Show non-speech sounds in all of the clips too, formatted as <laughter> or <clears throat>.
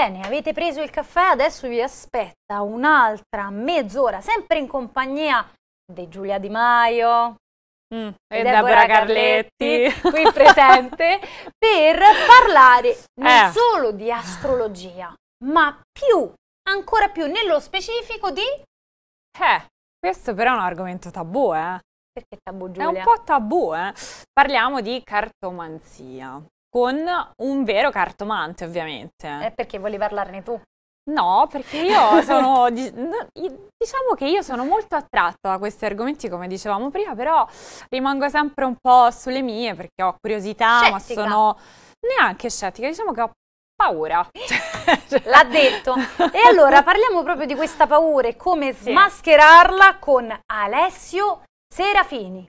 Bene, avete preso il caffè, adesso vi aspetta un'altra mezz'ora, sempre in compagnia di Giulia Di Maio, Mm, e Deborah, Deborah Carletti, Carletti qui presente <laughs> per parlare non eh. solo di astrologia, ma più, ancora più nello specifico di Eh, questo però è un argomento tabù, eh. Perché tabù, Giulia? È un po' tabù, eh. Parliamo di cartomanzia con un vero cartomante ovviamente. Eh, perché volevi parlarne tu? No, perché io <laughs> sono, diciamo che io sono molto attratta da questi argomenti, come dicevamo prima, però rimango sempre un po' sulle mie perché ho curiosità, scettica. ma sono neanche scettica, diciamo che ho paura. <laughs> L'ha detto. E allora parliamo proprio di questa paura e come sì. smascherarla con Alessio Serafini.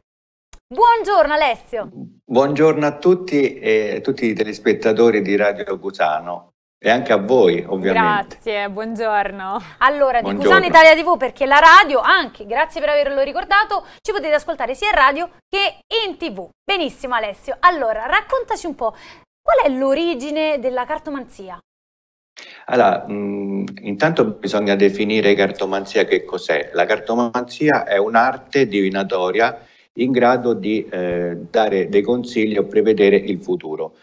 Buongiorno Alessio. Buongiorno a tutti e a tutti i telespettatori di Radio Cusano. E anche a voi, ovviamente. Grazie, buongiorno. Allora, buongiorno. di Cusano Italia TV, perché la radio, anche, grazie per averlo ricordato, ci potete ascoltare sia in radio che in tv. Benissimo Alessio. Allora, raccontaci un po', qual è l'origine della cartomanzia? Allora, mh, intanto bisogna definire cartomanzia che cos'è. La cartomanzia è un'arte divinatoria in grado di eh, dare dei consigli o prevedere il futuro.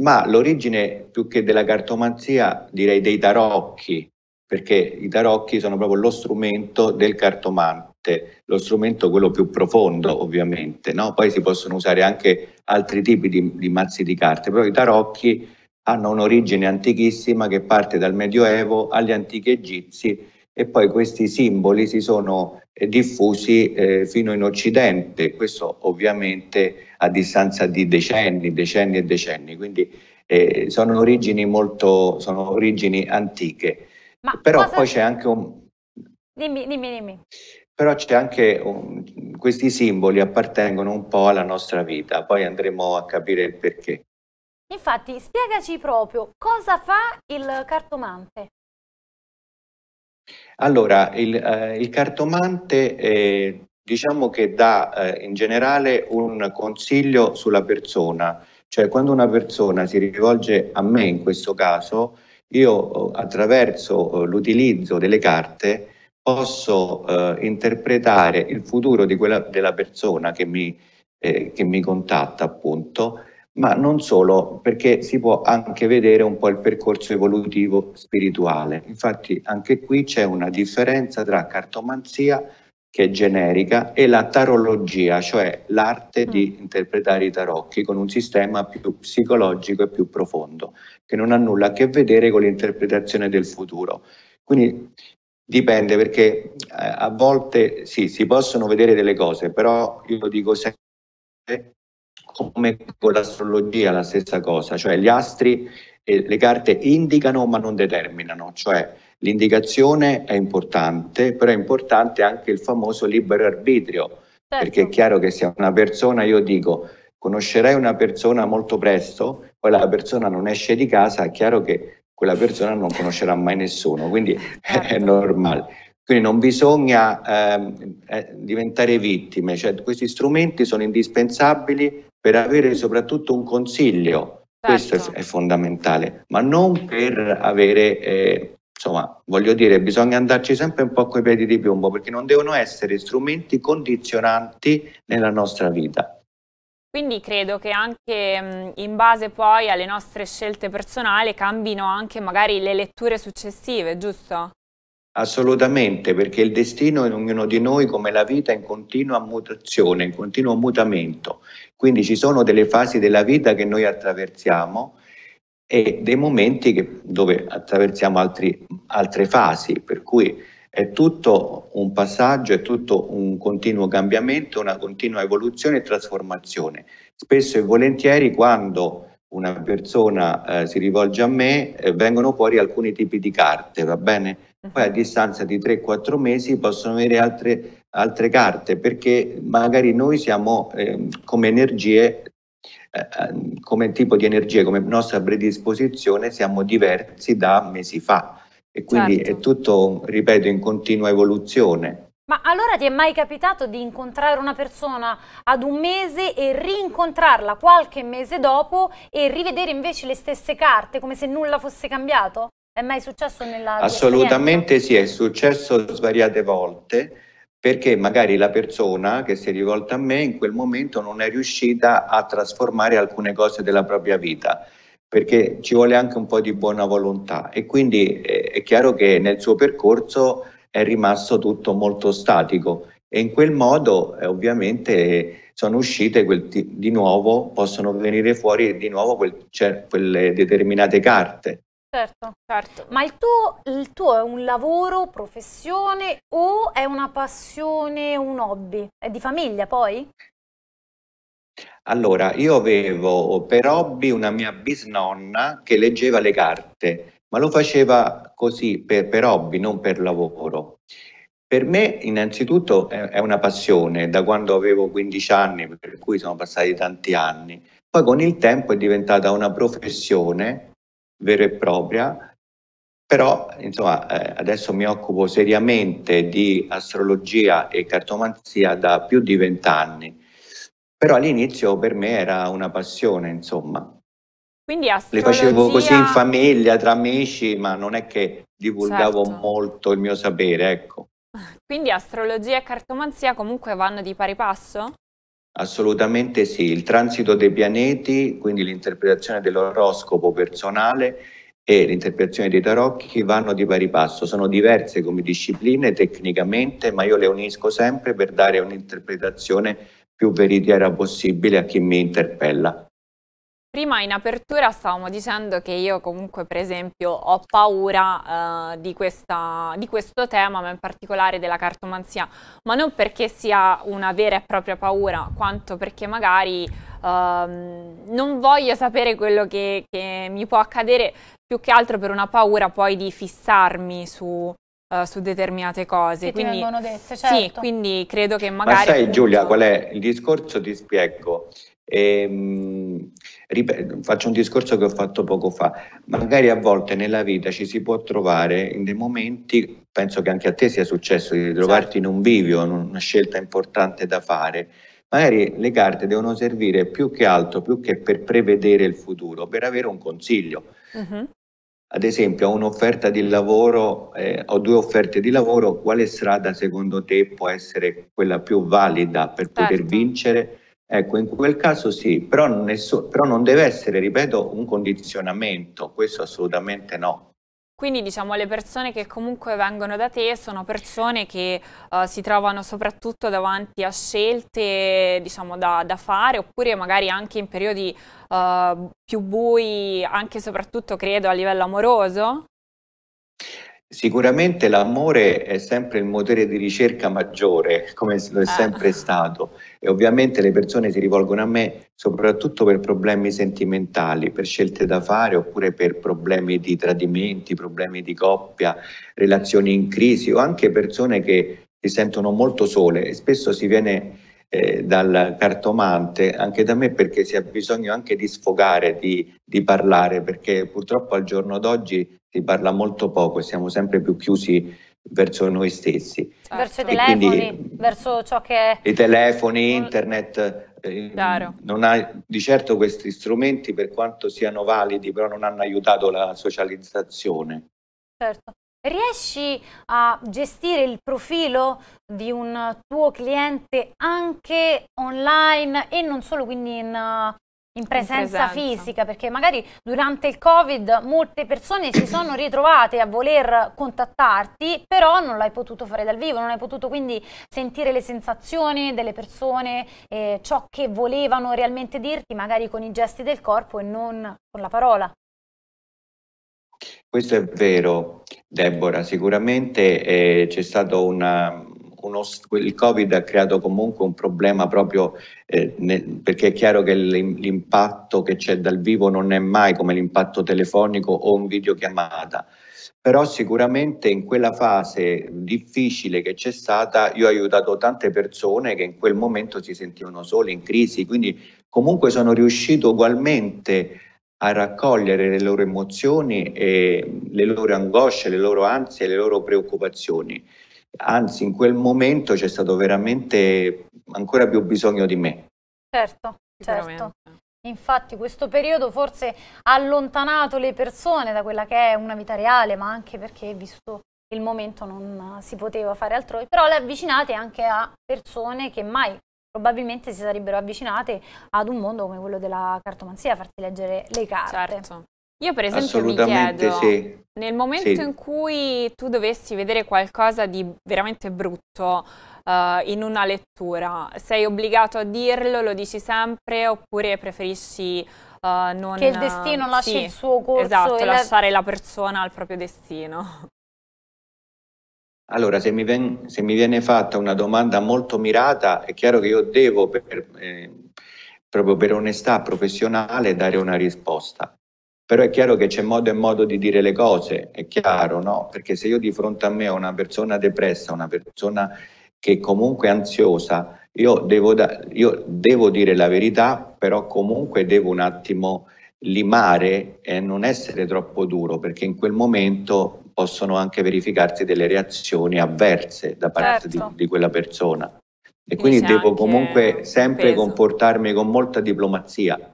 Ma l'origine più che della cartomanzia direi dei tarocchi, perché i tarocchi sono proprio lo strumento del cartomante, lo strumento quello più profondo ovviamente. No? Poi si possono usare anche altri tipi di, di mazzi di carte, però i tarocchi hanno un'origine antichissima che parte dal Medioevo agli antichi egizi e poi questi simboli si sono eh, diffusi eh, fino in Occidente, questo ovviamente a distanza di decenni, decenni e decenni, quindi eh, sono origini molto, sono origini antiche. Ma Però cosa... poi c'è anche un... Dimmi, dimmi, dimmi. Però c'è anche un... questi simboli appartengono un po' alla nostra vita, poi andremo a capire il perché. Infatti, spiegaci proprio cosa fa il cartomante. Allora, il, eh, il cartomante eh, diciamo che dà eh, in generale un consiglio sulla persona, cioè quando una persona si rivolge a me in questo caso, io eh, attraverso eh, l'utilizzo delle carte posso eh, interpretare il futuro quella, della persona che mi, che mi contatta appunto ma non solo, perché si può anche vedere un po' il percorso evolutivo spirituale. Infatti anche qui c'è una differenza tra cartomanzia, che è generica, e la tarologia, cioè l'arte di mm. interpretare i tarocchi con un sistema più psicologico e più profondo, che non ha nulla a che vedere con l'interpretazione del futuro. Quindi dipende perché eh, a volte sì, si possono vedere delle cose, però io dico sempre come con l'astrologia la stessa cosa, cioè gli astri e le carte indicano ma non determinano, cioè l'indicazione è importante, però è importante anche il famoso libero arbitrio, certo. perché è certo. chiaro che se una persona, io dico, conoscerai una persona molto presto, poi la persona non esce di casa, è chiaro che quella persona non conoscerà mai nessuno, quindi <laughs> certo. è normale. Quindi non bisogna ehm, eh, diventare vittime, cioè, questi strumenti sono indispensabili per avere soprattutto un consiglio. Certo. Questo è, è, fondamentale, ma non per avere, eh, insomma, voglio dire, bisogna andarci sempre un po' coi piedi di piombo, perché non devono essere strumenti condizionanti nella nostra vita. Quindi credo che anche mm, in base poi alle nostre scelte personali cambino anche magari le letture successive, giusto? Assolutamente, perché il destino in ognuno di noi, come la vita, è in continua mutazione, in continuo mutamento. Quindi ci sono delle fasi della vita che noi attraversiamo e dei momenti che, dove attraversiamo altri, altre fasi, per cui è tutto un passaggio, è tutto un continuo cambiamento, una continua evoluzione e trasformazione. Spesso e volentieri quando una persona eh, si rivolge a me eh, vengono fuori alcuni tipi di carte, va bene? poi a mhm. distanza di 3-4 mesi possono avere altre, altre, carte, perché magari noi siamo eh, come energie, eh, ehm, come tipo di energie, come nostra predisposizione, siamo diversi da mesi fa. E quindi certo. è tutto, ripeto, in continua evoluzione. Ma allora ti è mai capitato di incontrare una persona ad un mese e rincontrarla qualche mese dopo e rivedere invece le stesse carte come se nulla fosse cambiato? È mai successo nella Assolutamente sì, è successo svariate volte perché magari la persona che si è rivolta a me in quel momento non è riuscita a trasformare alcune cose della propria vita perché ci vuole anche un po' di buona volontà e quindi eh, è chiaro che nel suo percorso è rimasto tutto molto statico e in quel modo eh, ovviamente sono uscite di nuovo, possono venire fuori di nuovo quel, cioè, quelle determinate carte Certo. certo. Ma il tuo, il tuo, è un lavoro, professione o è una passione, un hobby? È di famiglia poi? Allora, io avevo per hobby una mia bisnonna che leggeva le carte, ma lo faceva così per, per hobby, non per lavoro. Per me innanzitutto è una passione, da quando avevo 15 anni, per cui sono passati tanti anni. Poi con il tempo è diventata una professione vera e propria, però insomma eh, adesso mi occupo seriamente di astrologia e cartomanzia da più di vent'anni, però all'inizio per me era una passione, insomma. Quindi astrologia... Le facevo così in famiglia, tra amici, ma non è che divulgavo certo. molto il mio sapere, ecco. <laughs> Quindi astrologia e cartomanzia comunque vanno di pari passo? Assolutamente sì, il transito dei pianeti, quindi l'interpretazione dell'oroscopo personale e l'interpretazione dei tarocchi vanno di pari passo, sono diverse come discipline tecnicamente, ma io le unisco sempre per dare un'interpretazione più veritiera possibile a chi mi interpella. Prima in apertura stavamo dicendo che io comunque per esempio ho paura eh, di, questa, di, questo tema, ma in particolare della cartomanzia, ma non perché sia una vera e propria paura, quanto perché magari ehm, non voglio sapere quello che, che, mi può accadere, più che altro per una paura poi di fissarmi su, eh, su determinate cose. Che quindi, vengono dette, certo. Sì, quindi credo che magari... Ma sai appunto... Giulia qual è il discorso? Ti spiego. E, ehm, ripeto, faccio un discorso che ho fatto poco fa. Magari a volte nella vita ci si può trovare in dei momenti, penso che anche a te sia successo, di trovarti in un bivio, in una scelta importante da fare. Magari le carte devono servire più che altro, più che per prevedere il futuro, per avere un consiglio. Uh-huh. Ad esempio, ho un'offerta di lavoro, eh, ho due offerte di lavoro, quale strada secondo te può essere quella più valida per certo. poter vincere? Ecco, in quel caso sì, però, nessun, però non deve essere, ripeto, un condizionamento, questo assolutamente no. Quindi diciamo le persone che comunque vengono da te sono persone che uh, si trovano soprattutto davanti a scelte diciamo, da, da, fare oppure magari anche in periodi uh, più bui, anche e soprattutto credo a livello amoroso? Sicuramente l'amore è sempre il motore di ricerca maggiore, come lo è ah. sempre stato, e ovviamente le persone si rivolgono a me soprattutto per problemi sentimentali, per scelte da fare oppure per problemi di tradimenti, problemi di coppia, relazioni in crisi o anche persone che si sentono molto sole e spesso si viene eh, dal cartomante anche da me perché si ha bisogno anche di sfogare, di, di parlare, perché purtroppo al giorno d'oggi si parla molto poco e siamo sempre più chiusi verso noi stessi. Certo. Verso i telefoni, quindi, verso ciò che... I telefoni, internet, eh, non ha, di certo questi strumenti per quanto siano validi però non hanno aiutato la socializzazione. Certo riesci a gestire il profilo di un tuo cliente anche online e non solo quindi in, eh, in, presenza, in presenza, fisica, perché magari durante il Covid molte persone si sono <clears throat> ritrovate a voler contattarti, però non l'hai potuto fare dal vivo, non hai potuto quindi sentire le sensazioni delle persone, eh, ciò che volevano realmente dirti, magari con i gesti del corpo e non con la parola. Questo è vero, Deborah, sicuramente eh, c'è stato una, uno, il Covid ha creato comunque un problema proprio eh, nel, perché è chiaro che l'impatto che c'è dal vivo non è mai come l'impatto telefonico o un videochiamata. Però sicuramente in quella fase difficile che c'è stata, io ho aiutato tante persone che in quel momento si sentivano sole, in crisi, quindi comunque sono riuscito ugualmente a raccogliere le loro emozioni, e le loro angosce, le loro ansie, le loro preoccupazioni. Anzi, in quel momento c'è stato veramente ancora più bisogno di me. Certo, certo. Infatti questo periodo forse ha allontanato le persone da quella che è una vita reale, ma anche perché visto il momento non si poteva fare altrove, però le avvicinate anche a persone che mai probabilmente si sarebbero avvicinate ad un mondo come quello della cartomanzia, farti leggere le carte. Certo. Io per esempio mi chiedo, sì. nel momento sì. in cui tu dovessi vedere qualcosa di veramente brutto uh, in una lettura, sei obbligato a dirlo, lo dici sempre oppure preferisci uh, non... Che il destino lasci sì, il suo corso. Esatto, lasciare la... la persona al proprio destino. Allora, se mi, ven- se mi, viene fatta una domanda molto mirata, è chiaro che io devo, per, eh, proprio per onestà professionale, dare una risposta. Però è chiaro che c'è modo e modo di dire le cose, è chiaro, no? Perché se io di fronte a me ho una persona depressa, una persona che comunque è ansiosa, io devo, da- io devo dire la verità, però comunque devo un attimo limare e non essere troppo duro, perché in quel momento possono anche verificarsi delle reazioni avverse da parte certo. di, di, quella persona. E quindi, devo comunque sempre peso. comportarmi con molta diplomazia.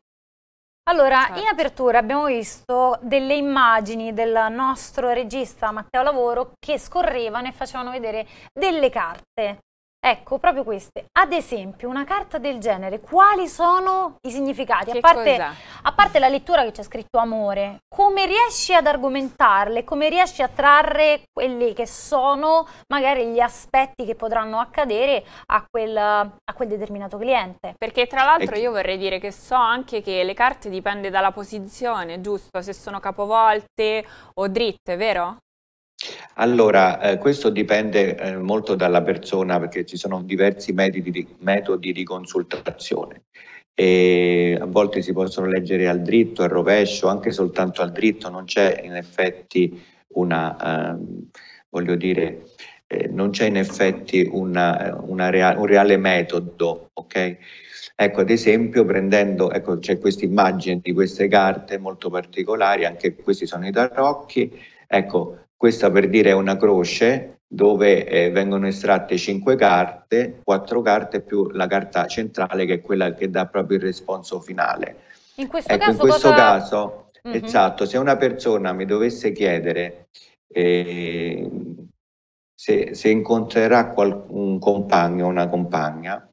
Allora, certo. in apertura abbiamo visto delle immagini del nostro regista Matteo Lavoro che scorrevano e facevano vedere delle carte. Ecco, proprio queste. Ad esempio, una carta del genere, quali sono i significati? A parte, a parte, la lettura che c'è scritto amore, come riesci ad argomentarle? Come riesci a trarre quelli che sono magari gli aspetti che potranno accadere a quel, a quel determinato cliente? Perché tra l'altro io vorrei dire che so anche che le carte dipende dalla posizione, giusto? Se sono capovolte o dritte, vero? Allora, eh, questo dipende eh, molto dalla persona perché ci sono diversi metodi di, metodi di consultazione. E a volte si possono leggere al dritto, al rovescio, anche soltanto al dritto, non c'è in effetti una, eh, voglio dire, eh, non c'è in effetti una, eh, una rea un reale metodo, ok? Ecco, ad esempio, prendendo, ecco, c'è questa immagine di queste carte molto particolari, anche questi sono i tarocchi, ecco, questa per dire è una croce dove eh, vengono estratte cinque carte, quattro carte più la carta centrale che è quella che dà proprio il responso finale. In questo ecco, caso, in questo cosa... caso mm-hmm. esatto, se una persona mi dovesse chiedere eh, se, se, incontrerà qual- un compagno o una compagna,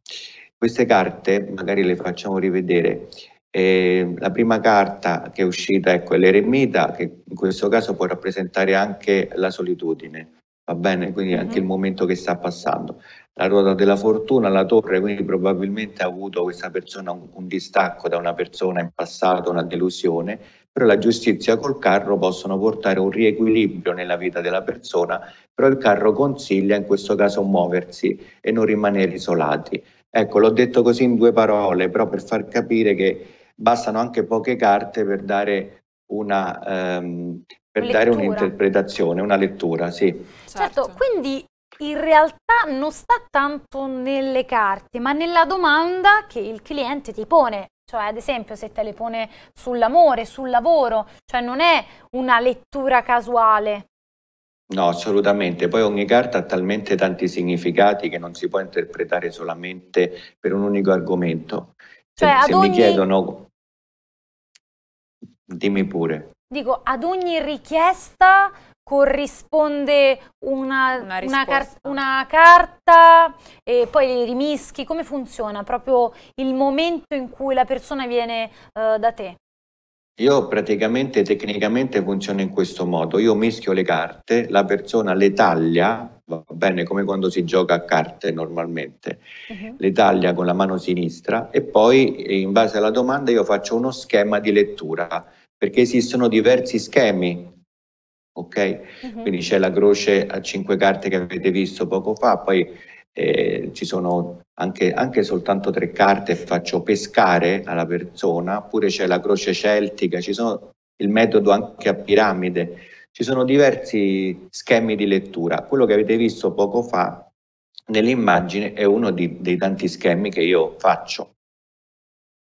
queste carte magari le facciamo rivedere e la prima carta che è uscita è quella Eremita, che in questo caso può rappresentare anche la solitudine, va bene? Quindi anche mm-hmm. il mhm. momento che sta passando. La ruota della fortuna, la torre, quindi probabilmente ha avuto questa persona un, un distacco da una persona in passato, una delusione, però la giustizia col carro possono portare un riequilibrio nella vita della persona, però il carro consiglia in questo caso muoversi e non rimanere isolati. Ecco, l'ho detto così in due parole, però per far capire che bastano anche poche carte per dare una, um, per lettura. dare un'interpretazione, una lettura, sì. Certo, certo, quindi in realtà non sta tanto nelle carte, ma nella domanda che il cliente ti pone. Cioè, ad esempio, se te le pone sull'amore, sul lavoro, cioè non è una lettura casuale. No, assolutamente. Poi ogni carta ha talmente tanti significati che non si può interpretare solamente per un unico argomento. Cioè, se, se ogni... mi chiedono Dimmi pure. Dico, ad ogni richiesta corrisponde una, una, una, car una, carta e poi li rimischi? Come funziona proprio il momento in cui la persona viene uh, da te? Io praticamente tecnicamente funziona in questo modo, io mischio le carte, la persona le taglia, va bene come quando si gioca a carte normalmente, uh mhm. -huh. le taglia con la mano sinistra e poi in base alla domanda io faccio uno schema di lettura perché esistono diversi schemi. Ok? Uh-huh. Quindi c'è la croce a cinque carte che avete visto poco fa, poi eh, ci sono anche, anche, soltanto tre carte faccio pescare alla persona, oppure c'è la croce celtica, ci sono il metodo anche a piramide, ci sono diversi schemi di lettura. Quello che avete visto poco fa nell'immagine è uno di, dei tanti schemi che io faccio.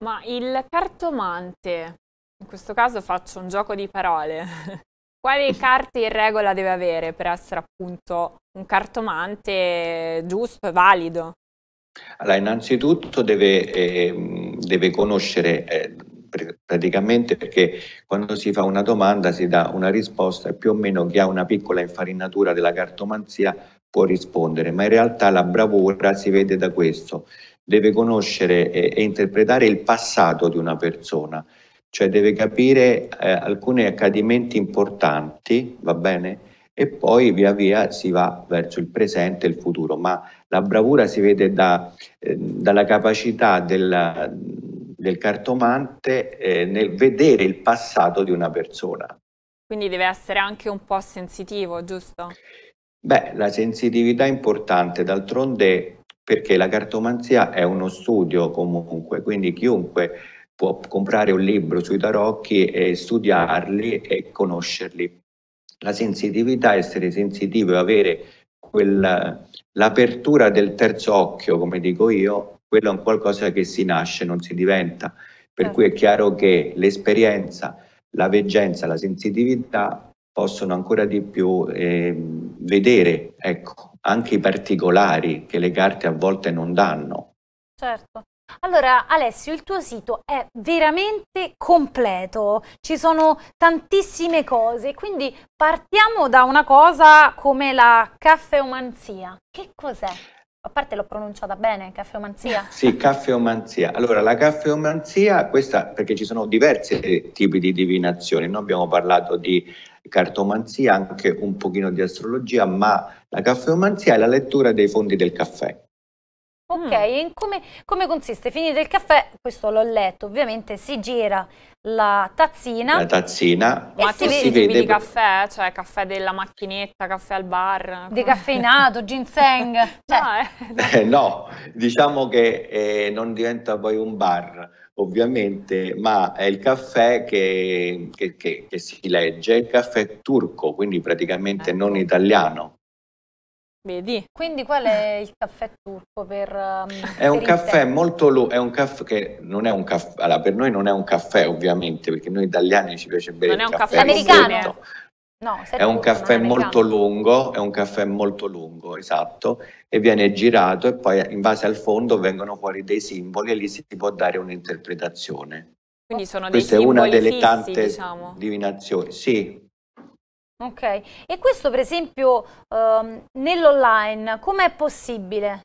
Ma il cartomante in questo caso faccio un gioco di parole. <laughs> Quali carte in regola deve avere per essere appunto un cartomante giusto e valido? Allora, innanzitutto deve, eh, deve conoscere eh, praticamente perché quando si fa una domanda si dà una risposta e più o meno chi ha una piccola infarinatura della cartomanzia può rispondere, ma in realtà la bravura si vede da questo, deve conoscere e, eh, e interpretare il passato di una persona, cioè deve capire eh, alcuni accadimenti importanti, va bene? E poi via via si va verso il presente e il futuro, ma la bravura si vede da, eh, dalla capacità del, del cartomante eh, nel vedere il passato di una persona. Quindi deve essere anche un po' sensitivo, giusto? Beh, la sensitività è importante, d'altronde perché la cartomanzia è uno studio comunque, quindi chiunque può comprare un libro sui tarocchi e studiarli e conoscerli. La sensitività, essere sensitivo e avere quella, l'apertura del terzo occhio, come dico io, quello è un qualcosa che si nasce, non si diventa. Per cui è certo. chiaro che l'esperienza, la veggenza, la sensitività possono ancora di più eh, vedere ecco, anche i particolari che le carte a volte non danno. Certo, allora Alessio, il tuo sito è veramente completo, ci sono tantissime cose, quindi partiamo da una cosa come la caffeomanzia. Che cos'è? A parte l'ho pronunciata bene, caffeomanzia? <laughs> Sì, caffeomanzia. Allora, la caffeomanzia, questa perché ci sono diversi tipi di divinazioni, noi abbiamo parlato di cartomanzia, anche un pochino di astrologia, ma la caffeomanzia è la lettura dei fondi del caffè. Ok, mm. e come, come, consiste? Finito il caffè, questo l'ho letto, ovviamente si gira la tazzina. La tazzina. E Ma si, si vede di caffè, cioè caffè della macchinetta, caffè al bar. Di Decaffeinato, ginseng. <laughs> Cioè. No, eh. eh. no, diciamo che eh, non diventa poi un bar, ovviamente, ma è il caffè che, che, che, che si legge, il caffè turco, quindi praticamente eh. non ecco. italiano. Vedi? Quindi qual è il caffè turco per... Um, è un per caffè molto lungo, è un caffè che non è un caffè, allora per noi non è un caffè ovviamente, perché noi italiani ci piace bere non è un caffè, caffè americano. Eh. No, è turco, un caffè è molto lungo, è un caffè molto lungo, esatto, e viene girato e poi in base al fondo vengono fuori dei simboli e lì si può dare un'interpretazione. Quindi sono Questa dei simboli Questa è una delle fissi, tante diciamo. divinazioni, sì, Ok, e questo per esempio ehm, nell'online com'è possibile?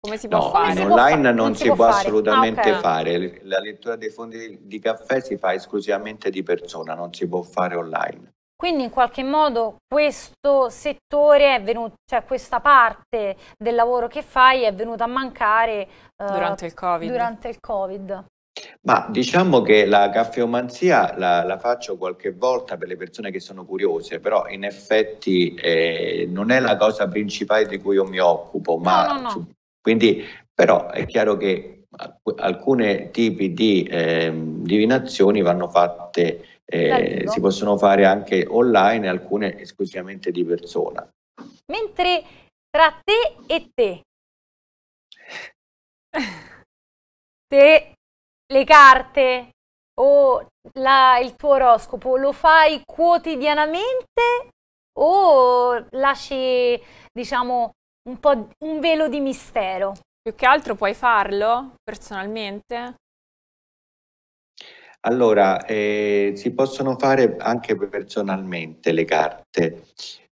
Come si può no, fare? In online non, non si, si, può, può assolutamente ah, okay. fare, la lettura dei fondi di caffè si fa esclusivamente di persona, non si può fare online. Quindi in qualche modo questo settore è venuto, cioè questa parte del lavoro che fai è venuta a mancare eh, durante, il durante, il COVID. Ma diciamo che la caffeomanzia la, la, faccio qualche volta per le persone che sono curiose, però in effetti eh, non è la cosa principale di cui io mi occupo, ma no, no, no. quindi però è chiaro che alcuni tipi di eh, divinazioni vanno fatte, eh, si possono fare anche online, alcune esclusivamente di persona. Mentre tra te e te, <laughs> te le carte o la, il tuo oroscopo lo fai quotidianamente o lasci, diciamo, un po' un velo di mistero? Più che altro puoi farlo personalmente? Allora, eh, si possono fare anche personalmente le carte,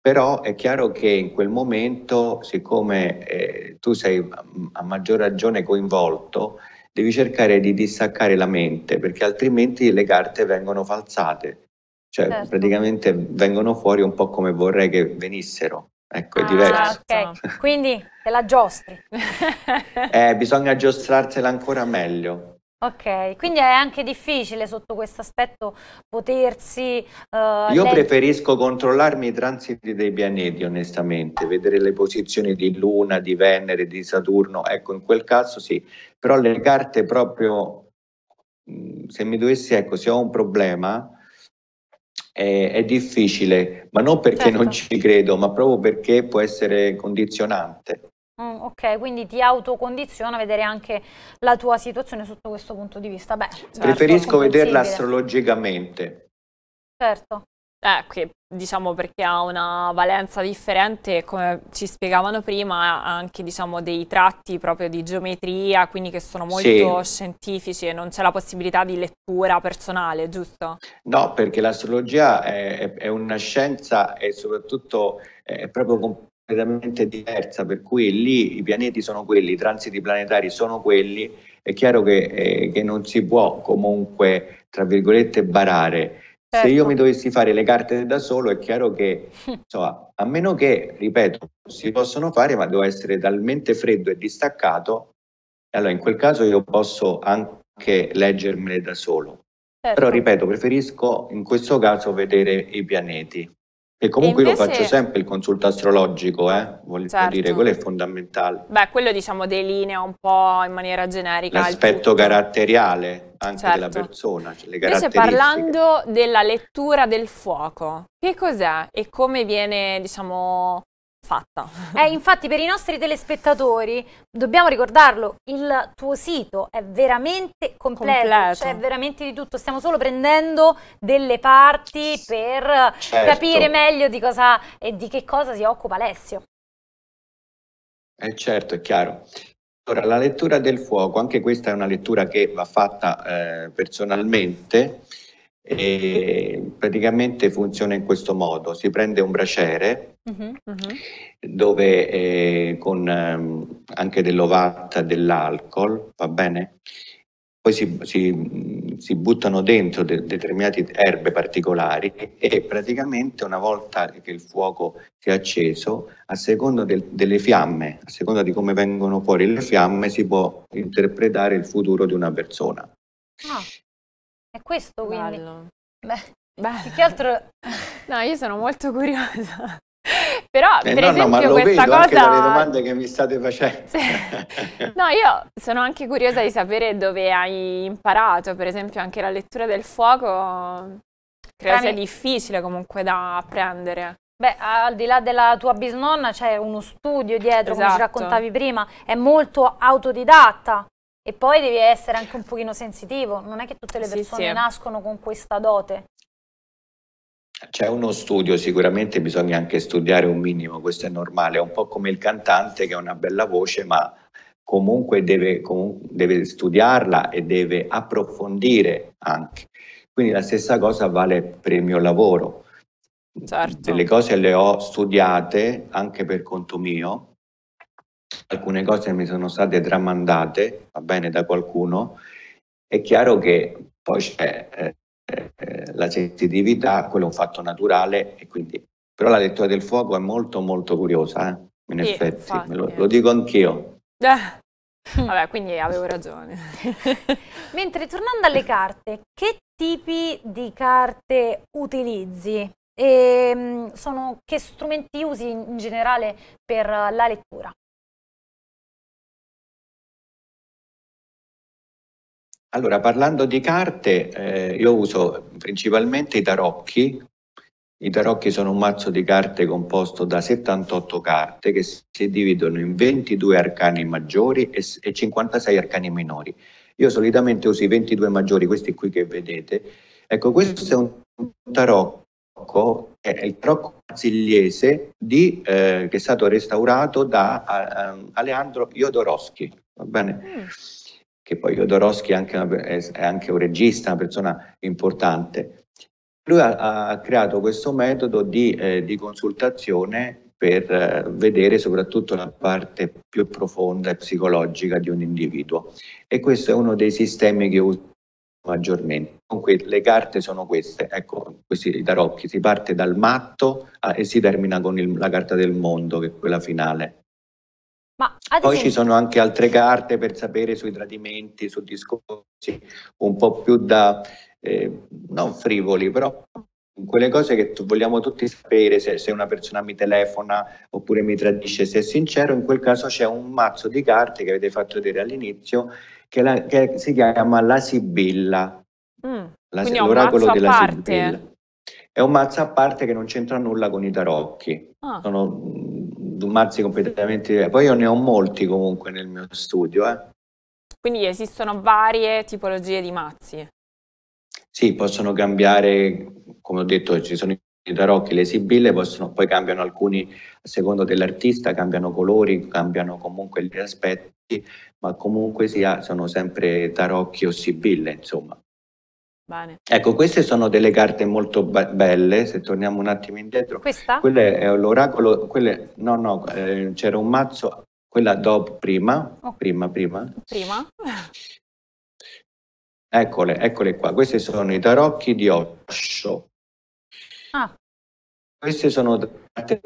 però è chiaro che in quel momento, siccome eh, tu sei mm, a maggior ragione coinvolto, devi cercare di distaccare la mente perché altrimenti le carte vengono falsate, cioè certo. praticamente vengono fuori un po' come vorrei che venissero. Ecco, ah, è diverso. Okay. Esatto. Quindi te la giostri. eh, bisogna giostrarsela ancora meglio. Ok, quindi è anche difficile sotto questo aspetto potersi... Uh, Io preferisco controllarmi i transiti dei pianeti, onestamente, vedere le posizioni di Luna, di Venere, di Saturno, ecco, in quel caso sì, però le carte proprio, mm, se mi dovessi, ecco, se ho un problema, è, è difficile, ma non perché certo. non ci credo, ma proprio perché può essere condizionante. Mm, ok, quindi ti autocondiziona a vedere anche la tua situazione sotto questo punto di vista. Beh, certo, preferisco vederla astrologicamente. Certo. Eh, che diciamo perché ha una valenza differente, come ci spiegavano prima, ha anche diciamo, dei tratti proprio di geometria, quindi che sono molto sì. scientifici e non c'è la possibilità di lettura personale, giusto? No, perché l'astrologia è, è, una scienza e soprattutto è proprio completamente diversa, per cui lì i pianeti sono quelli, i transiti planetari sono quelli, è chiaro che, eh, che non si può comunque, tra virgolette, barare. Certo. Se io certo. mi dovessi fare le carte da solo, è chiaro che, <laughs> insomma, a meno che, ripeto, si possono fare, ma devo essere talmente freddo e distaccato, allora in quel caso io posso anche leggermele da solo. Certo. Però, ripeto, preferisco in questo caso vedere i pianeti. E comunque e invece... io faccio sempre il consulto astrologico, eh? voglio certo. dire, quello è fondamentale. Beh, quello diciamo delinea un po' in maniera generica. L'aspetto caratteriale anche certo. della persona. Cioè le invece parlando della lettura del fuoco, che cos'è e come viene diciamo fatta. Eh, infatti per i nostri telespettatori, dobbiamo ricordarlo, il tuo sito è veramente completo, completo. c'è cioè veramente di tutto, stiamo solo prendendo delle parti per certo. capire meglio di cosa e di che cosa si occupa Alessio. Eh certo, è chiaro. Allora, la lettura del fuoco, anche questa è una lettura che va fatta eh, personalmente, e praticamente funziona in questo modo: si prende un braciere uh-huh, uh-huh. dove eh, con ehm, anche dell'ovatta dell'alcol, va bene? Poi si, si, si buttano dentro de- determinate erbe particolari e praticamente una volta che il fuoco si è acceso, a seconda del, delle fiamme, a seconda di come vengono fuori le fiamme, si può interpretare il futuro di una persona. Ah. È questo quindi. Bello. Beh, Bello. più che altro... <laughs> No, io sono molto curiosa. Però, eh, per no, esempio, no, questa vedo, cosa... le domande che mi state facendo. <laughs> No, io sono anche curiosa di sapere dove hai imparato, per esempio, anche la lettura del fuoco. Credo sia difficile comunque da apprendere. Beh, al di là della tua bisnonna c'è uno studio dietro, esatto. come ci esatto. raccontavi prima, è molto autodidatta. E poi devi essere anche un pochino sensitivo, non è che tutte le persone sì, sì. nascono con questa dote. C'è uno studio, sicuramente bisogna anche studiare un minimo, questo è normale, è un po' come il cantante che ha una bella voce ma comunque deve, comunque deve studiarla e deve approfondire anche. Quindi la stessa cosa vale per il mio lavoro. Certo. Le cose le ho studiate anche per conto mio, alcune cose mi sono state tramandate, va bene, da qualcuno, è chiaro che poi c'è eh, eh, la sensitività, quello è un fatto naturale, e quindi... però la lettura del fuoco è molto molto curiosa, eh? in sì, effetti, infatti, lo, lo, dico anch'io. Ah, <laughs> vabbè, quindi avevo ragione. <laughs> Mentre tornando alle carte, che tipi di carte utilizzi? E, ehm, sono, che strumenti usi in generale per la lettura? Allora, parlando di carte, eh, io uso principalmente i tarocchi. I tarocchi sono un mazzo di carte composto da 78 carte che si dividono in 22 arcani maggiori e, e 56 arcani minori. Io solitamente uso i 22 maggiori, questi qui che vedete. Ecco, questo è un tarocco, è il tarocco marsigliese eh, che è stato restaurato da a, eh, a ehm, Aleandro Jodorowsky, va bene? Mm che poi Jodorowsky è anche, una, è, è anche un regista, una persona importante. Lui ha, ha creato questo metodo di, eh, di consultazione per eh, vedere soprattutto la parte più profonda e psicologica di un individuo. E questo è uno dei sistemi che uso maggiormente. Dunque, le carte sono queste, ecco, questi i tarocchi. Si parte dal matto eh, e si termina con il, la carta del mondo, che è quella finale. Esempio... Poi ci sono anche altre carte per sapere sui tradimenti, su discorsi un po' più da, eh, non frivoli, però quelle cose che vogliamo tutti sapere, se, se, una persona mi telefona oppure mi tradisce, se è sincero, in quel caso c'è un mazzo di carte che avete fatto vedere all'inizio che, la, che si chiama la Sibilla, mm, la, l'oracolo della Sibilla. È un mazzo a parte che non c'entra nulla con i tarocchi, ah. sono mazzi completamente diversi. Poi io ne ho molti comunque nel mio studio. Eh. Quindi esistono varie tipologie di mazzi? Sì, possono cambiare, come ho detto, ci sono i tarocchi, le sibille, possono, poi cambiano alcuni a seconda dell'artista, cambiano colori, cambiano comunque gli aspetti, ma comunque ha, sono sempre tarocchi o sibille, insomma. Bene. Ecco, queste sono delle carte molto be- belle, se torniamo un attimo indietro. Questa? Quella è l'oracolo, quelle, no, no, eh, c'era un mazzo, quella dopo, prima, oh. prima, prima. Prima? <laughs> Eccole, eccole qua, queste sono i tarocchi di Osho. Ah. Queste sono carte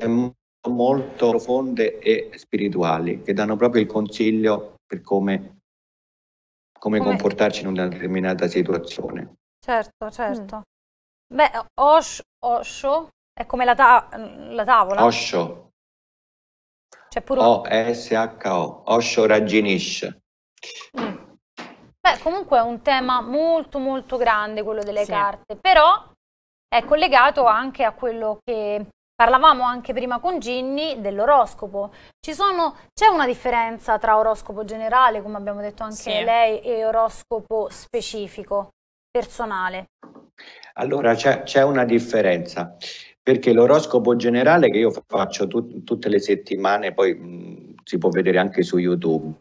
molto profonde e spirituali, che danno proprio il consiglio per come come comportarci in una determinata situazione. Certo, certo. Mm. Beh, Osho, Osho è come la, ta la tavola. Osho. C'è pure O-S-H-O. Osho ragginisce. Mm. Beh, comunque è un tema molto molto grande quello delle sì. carte, però è collegato anche a quello che parlavamo anche prima con Ginny dell'oroscopo. c'è una differenza tra oroscopo generale, come abbiamo detto anche sì. lei, e oroscopo specifico personale? Allora c'è, una differenza, perché l'oroscopo generale che io faccio tut tutte le settimane, poi mh, si può vedere anche su YouTube,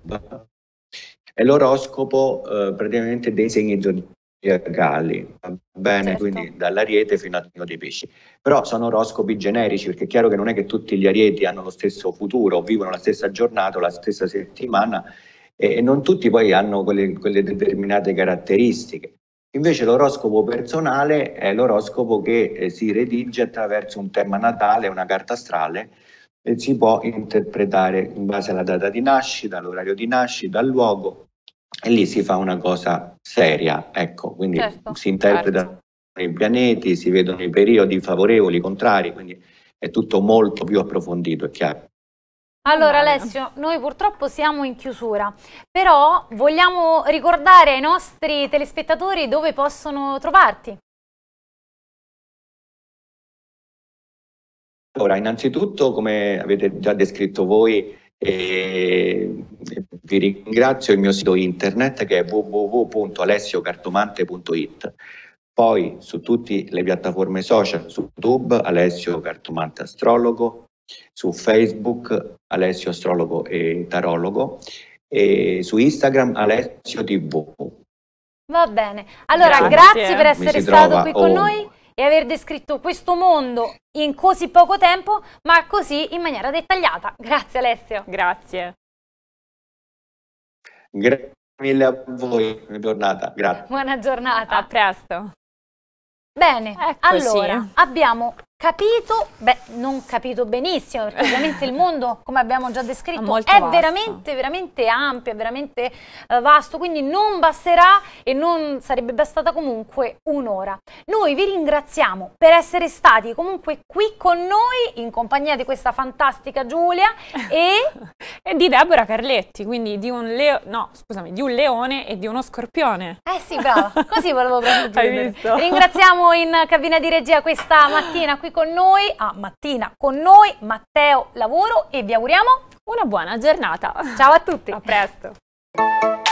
è l'oroscopo eh, praticamente dei segni zodiacali, va bene, certo. quindi dall'ariete fino al segno dei pesci. Però sono oroscopi generici, perché è chiaro che non è che tutti gli arieti hanno lo stesso futuro, vivono la stessa giornata, la stessa settimana, e non tutti poi hanno quelle, quelle determinate caratteristiche. Invece l'oroscopo personale è l'oroscopo che eh, si redige attraverso un tema natale, una carta astrale, e si può interpretare in base alla data di nascita, all'orario di nascita, al luogo, e lì si fa una cosa seria, ecco, quindi certo, si interpretano certo. i pianeti, si vedono i periodi favorevoli, contrari, quindi è tutto molto più approfondito, è chiaro. Allora Alessio, noi purtroppo siamo in chiusura, però vogliamo ricordare ai nostri telespettatori dove possono trovarti. Allora, innanzitutto, come avete già descritto voi, eh, vi ringrazio il mio sito internet che è www.alessiocartomante.it. Poi su tutte le piattaforme social, su YouTube, Alessio Cartomante Astrologo, su Facebook Alessio Astrologo e Tarologo e su Instagram Alessio TV. Va bene, allora grazie, grazie per essere stato qui con oh. noi e aver descritto questo mondo in così poco tempo, ma così in maniera dettagliata. Grazie Alessio. Grazie. Grazie mille a voi, buona giornata. Grazie. Buona giornata. A presto. Bene, Eccoci. allora abbiamo capito, beh, non capito benissimo, perché ovviamente il mondo, come abbiamo già descritto, è vasta. veramente, veramente ampio, è veramente eh, vasto, quindi non basterà e non sarebbe bastata comunque un'ora. Noi vi ringraziamo per essere stati comunque qui con noi, in compagnia di questa fantastica Giulia <laughs> e... e di Deborah Carletti, quindi di un, leo... no, scusami, di un leone e di uno scorpione. Eh sì, bravo, così volevo proprio <laughs> dire. Ringraziamo in cabina di regia questa mattina qui qui con noi a mattina con noi Matteo Lavoro e vi auguriamo una buona giornata. Ciao a tutti. A presto.